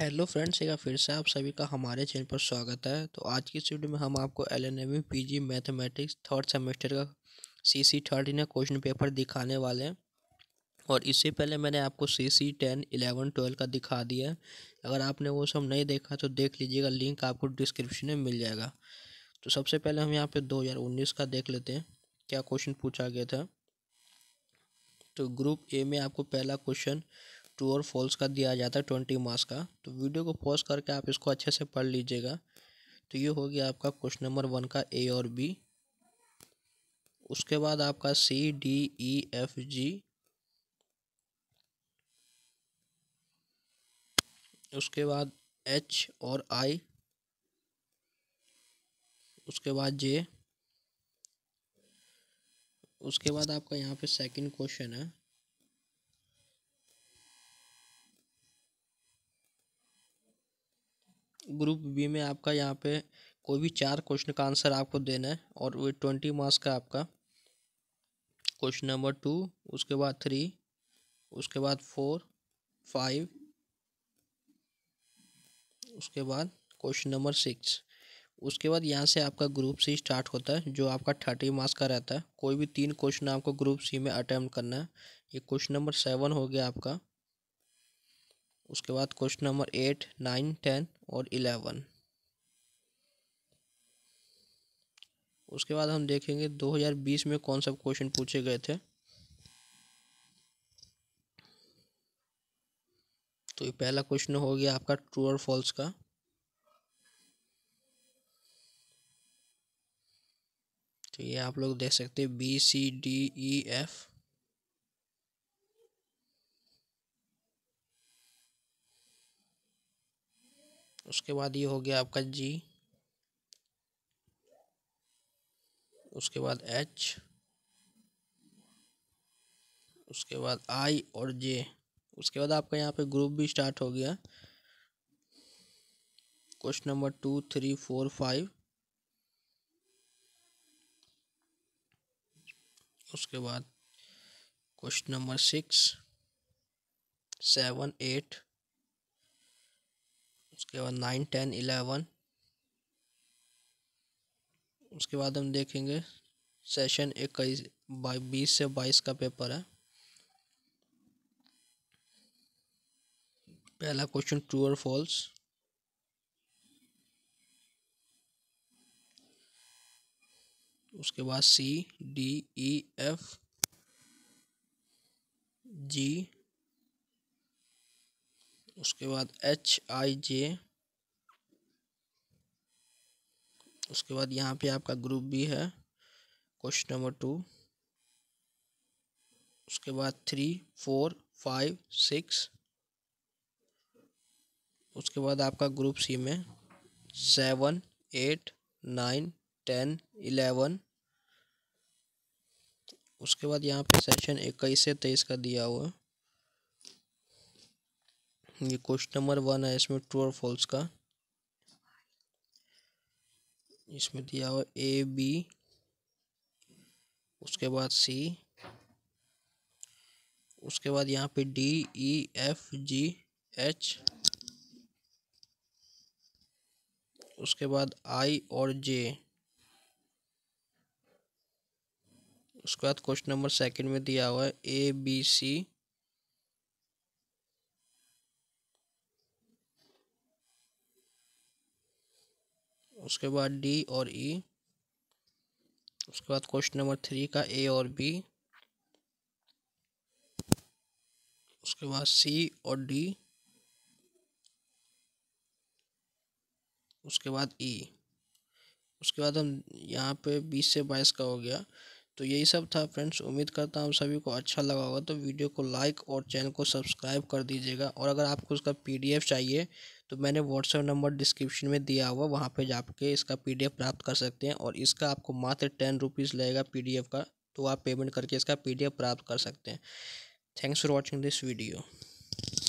Hello friends एक फिर से आप सभी का हमारे चैनल पर स्वागत है तो आज की इस वीडियो में हम आपको L N M P G mathematics third semester का C C thirteen question paper दिखाने वाले हैं और इससे पहले मैंने आपको C C ten eleven twelve का दिखा दिया है अगर आपने वो सब नहीं देखा तो देख लीजिएगा लिंक आपको डिस्क्रिप्शन में मिल जाएगा तो सबसे पहले हम यहाँ पर दो हज़ार उन्नीस का देख लेते हैं क्या क्वेश्चन पूछा गया था तो ग्रुप ए में आपको पहला क्वेश्चन ट्रू और फॉल्स का दिया जाता है ट्वेंटी मार्क्स का तो वीडियो को पॉज करके आप इसको अच्छे से पढ़ लीजिएगा तो ये हो गया आपका क्वेश्चन नंबर वन का ए और बी उसके बाद आपका सी डी ई एफ जी उसके बाद एच और आई उसके बाद जे उसके बाद आपका यहाँ पे सेकंड क्वेश्चन है ग्रुप बी में आपका यहाँ पे कोई भी चार क्वेश्चन का आंसर आपको देना है और वो ट्वेंटी मार्क्स का आपका क्वेश्चन नंबर टू उसके बाद थ्री उसके बाद फोर फाइव उसके बाद क्वेश्चन नंबर सिक्स उसके बाद यहाँ से आपका ग्रुप सी स्टार्ट होता है जो आपका थर्टी मार्क्स का रहता है कोई भी तीन क्वेश्चन आपको ग्रुप सी में अटैम्प्ट करना है ये क्वेश्चन नंबर सेवन हो गया आपका उसके बाद question number eight nine ten और इलेवन उसके बाद हम देखेंगे 2020 में कौन सा क्वेश्चन पूछे गए थे तो ये पहला क्वेश्चन हो गया आपका ट्रू और फॉल्स का तो ये आप लोग देख सकते हैं B C D E F उसके बाद ये हो गया आपका जी उसके बाद एच उसके बाद आई और जे उसके बाद आपका यहाँ पे ग्रुप भी स्टार्ट हो गया question number two three four five उसके बाद question number six seven eight उसके बाद नाइन टेन इलेवन उसके बाद हम देखेंगे सेशन इक्कीस बीस से बाईस का पेपर है पहला क्वेश्चन ट्रू और फॉल्स उसके बाद सी डी ई एफ जी उसके बाद एच आई जे उसके बाद यहाँ पे आपका ग्रुप भी है क्वेश्चन नंबर टू उसके बाद थ्री फोर फाइव सिक्स उसके बाद आपका ग्रुप सी में seven eight nine ten eleven उसके बाद यहाँ पे सेक्शन इक्कीस से तेईस का दिया हुआ है ये क्वेश्चन नंबर वन है इसमें ट्रू और फॉल्स का इसमें दिया हुआ ए बी उसके बाद सी उसके बाद यहाँ पे D E F G H उसके बाद आई और जे उसके बाद क्वेश्चन नंबर सेकंड में दिया हुआ है ए बी सी उसके बाद डी और ई e, उसके बाद क्वेश्चन नंबर थ्री का ए और बी उसके बाद सी और डी उसके बाद ई e. उसके बाद हम यहाँ पे बीस से बाईस का हो गया तो यही सब था फ्रेंड्स उम्मीद करता हूँ सभी को अच्छा लगा होगा तो वीडियो को लाइक और चैनल को सब्सक्राइब कर दीजिएगा और अगर आपको उसका पीडीएफ चाहिए तो मैंने व्हाट्सएप नंबर डिस्क्रिप्शन में दिया हुआ वहाँ पर जाके इसका पी प्राप्त कर सकते हैं और इसका आपको मात्र टेन रुपीज़ लगेगा पी का तो आप पेमेंट करके इसका पी प्राप्त कर सकते हैं thanks for watching this video